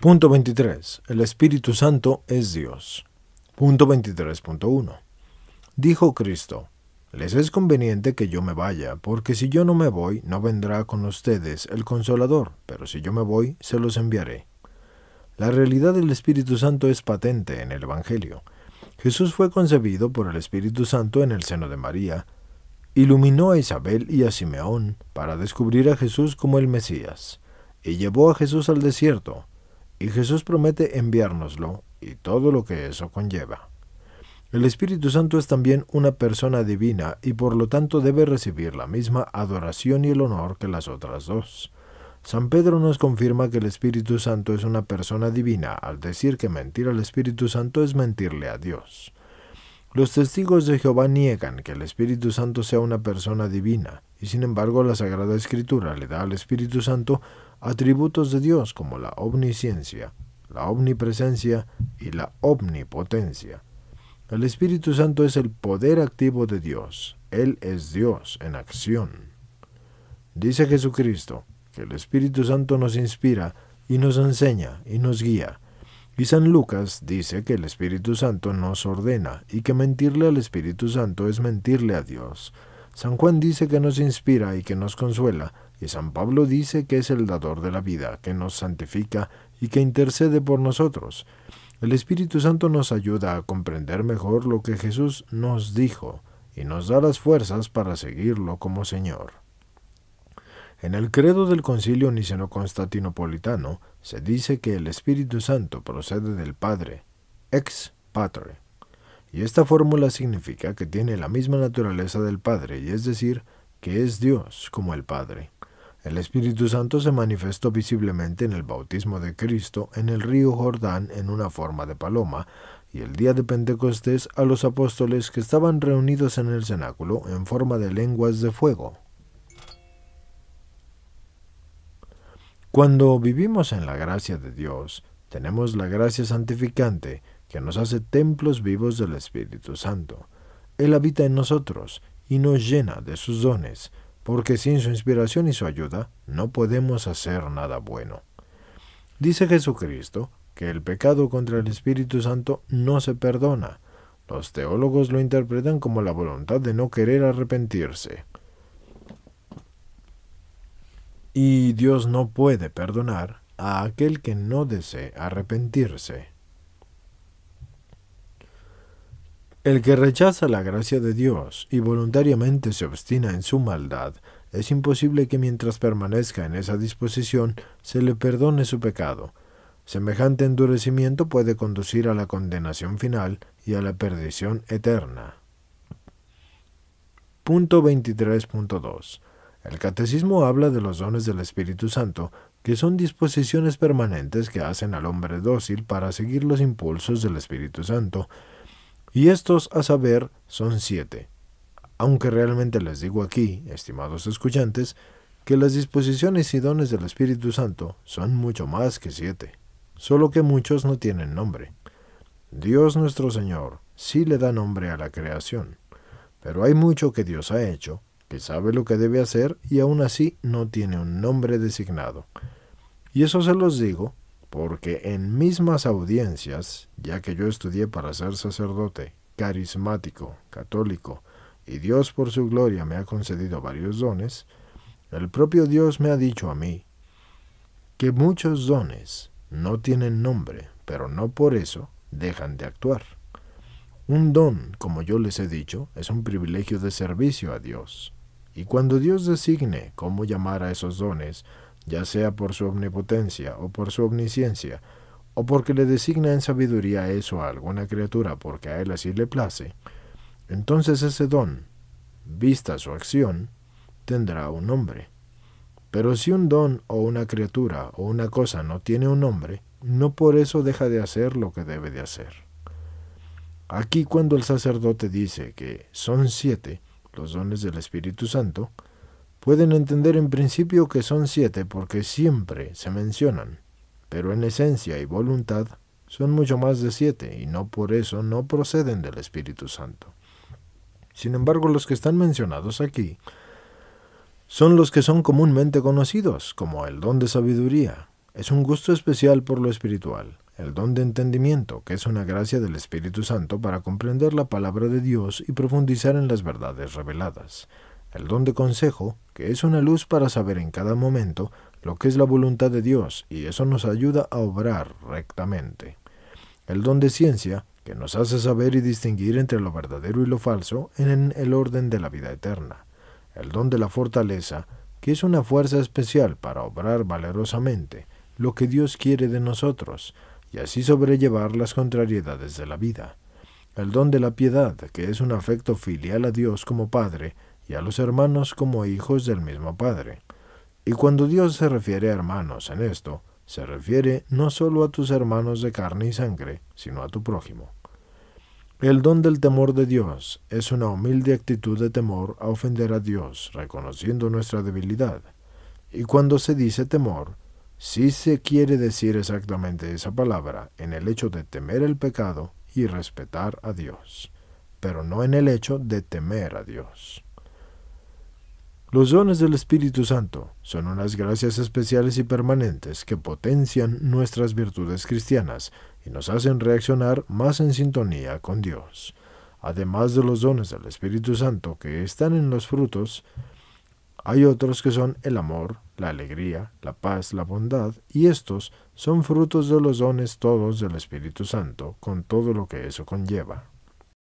Punto 23. El Espíritu Santo es Dios. Punto 23.1. Dijo Cristo, les es conveniente que yo me vaya, porque si yo no me voy, no vendrá con ustedes el consolador, pero si yo me voy, se los enviaré. La realidad del Espíritu Santo es patente en el Evangelio. Jesús fue concebido por el Espíritu Santo en el seno de María, iluminó a Isabel y a Simeón para descubrir a Jesús como el Mesías, y llevó a Jesús al desierto, y Jesús promete enviárnoslo y todo lo que eso conlleva. El Espíritu Santo es también una persona divina y por lo tanto debe recibir la misma adoración y el honor que las otras dos. San Pedro nos confirma que el Espíritu Santo es una persona divina al decir que mentir al Espíritu Santo es mentirle a Dios. Los testigos de Jehová niegan que el Espíritu Santo sea una persona divina, y sin embargo la Sagrada Escritura le da al Espíritu Santo atributos de Dios como la omnisciencia, la omnipresencia y la omnipotencia. El Espíritu Santo es el poder activo de Dios. Él es Dios en acción. Dice Jesucristo que el Espíritu Santo nos inspira y nos enseña y nos guía. Y San Lucas dice que el Espíritu Santo nos ordena y que mentirle al Espíritu Santo es mentirle a Dios, San Juan dice que nos inspira y que nos consuela, y San Pablo dice que es el dador de la vida, que nos santifica y que intercede por nosotros. El Espíritu Santo nos ayuda a comprender mejor lo que Jesús nos dijo y nos da las fuerzas para seguirlo como Señor. En el credo del concilio niceno-constantinopolitano se dice que el Espíritu Santo procede del Padre, ex Patre, y esta fórmula significa que tiene la misma naturaleza del Padre, y es decir, que es Dios como el Padre. El Espíritu Santo se manifestó visiblemente en el bautismo de Cristo en el río Jordán en una forma de paloma, y el día de Pentecostés a los apóstoles que estaban reunidos en el cenáculo en forma de lenguas de fuego. Cuando vivimos en la gracia de Dios, tenemos la gracia santificante, que nos hace templos vivos del Espíritu Santo. Él habita en nosotros y nos llena de sus dones, porque sin su inspiración y su ayuda no podemos hacer nada bueno. Dice Jesucristo que el pecado contra el Espíritu Santo no se perdona. Los teólogos lo interpretan como la voluntad de no querer arrepentirse. Y Dios no puede perdonar a aquel que no desee arrepentirse. El que rechaza la gracia de Dios y voluntariamente se obstina en su maldad, es imposible que mientras permanezca en esa disposición se le perdone su pecado. Semejante endurecimiento puede conducir a la condenación final y a la perdición eterna. Punto 23.2. El catecismo habla de los dones del Espíritu Santo, que son disposiciones permanentes que hacen al hombre dócil para seguir los impulsos del Espíritu Santo, y estos, a saber, son siete. Aunque realmente les digo aquí, estimados escuchantes, que las disposiciones y dones del Espíritu Santo son mucho más que siete, solo que muchos no tienen nombre. Dios nuestro Señor sí le da nombre a la creación, pero hay mucho que Dios ha hecho, que sabe lo que debe hacer y aún así no tiene un nombre designado. Y eso se los digo porque en mismas audiencias, ya que yo estudié para ser sacerdote, carismático, católico, y Dios por su gloria me ha concedido varios dones, el propio Dios me ha dicho a mí que muchos dones no tienen nombre, pero no por eso dejan de actuar. Un don, como yo les he dicho, es un privilegio de servicio a Dios. Y cuando Dios designe cómo llamar a esos dones, ya sea por su omnipotencia o por su omnisciencia, o porque le designa en sabiduría eso a alguna criatura porque a él así le place, entonces ese don, vista su acción, tendrá un nombre. Pero si un don o una criatura o una cosa no tiene un nombre, no por eso deja de hacer lo que debe de hacer. Aquí cuando el sacerdote dice que son siete los dones del Espíritu Santo, pueden entender en principio que son siete porque siempre se mencionan, pero en esencia y voluntad son mucho más de siete y no por eso no proceden del Espíritu Santo. Sin embargo, los que están mencionados aquí son los que son comúnmente conocidos, como el don de sabiduría. Es un gusto especial por lo espiritual, el don de entendimiento, que es una gracia del Espíritu Santo para comprender la palabra de Dios y profundizar en las verdades reveladas, el don de consejo, que es una luz para saber en cada momento lo que es la voluntad de Dios y eso nos ayuda a obrar rectamente. El don de ciencia, que nos hace saber y distinguir entre lo verdadero y lo falso en el orden de la vida eterna. El don de la fortaleza, que es una fuerza especial para obrar valerosamente lo que Dios quiere de nosotros y así sobrellevar las contrariedades de la vida. El don de la piedad, que es un afecto filial a Dios como Padre y a los hermanos como hijos del mismo Padre. Y cuando Dios se refiere a hermanos en esto, se refiere no solo a tus hermanos de carne y sangre, sino a tu prójimo. El don del temor de Dios es una humilde actitud de temor a ofender a Dios, reconociendo nuestra debilidad. Y cuando se dice temor, sí se quiere decir exactamente esa palabra en el hecho de temer el pecado y respetar a Dios, pero no en el hecho de temer a Dios. Los dones del Espíritu Santo son unas gracias especiales y permanentes que potencian nuestras virtudes cristianas y nos hacen reaccionar más en sintonía con Dios. Además de los dones del Espíritu Santo que están en los frutos, hay otros que son el amor, la alegría, la paz, la bondad, y estos son frutos de los dones todos del Espíritu Santo, con todo lo que eso conlleva.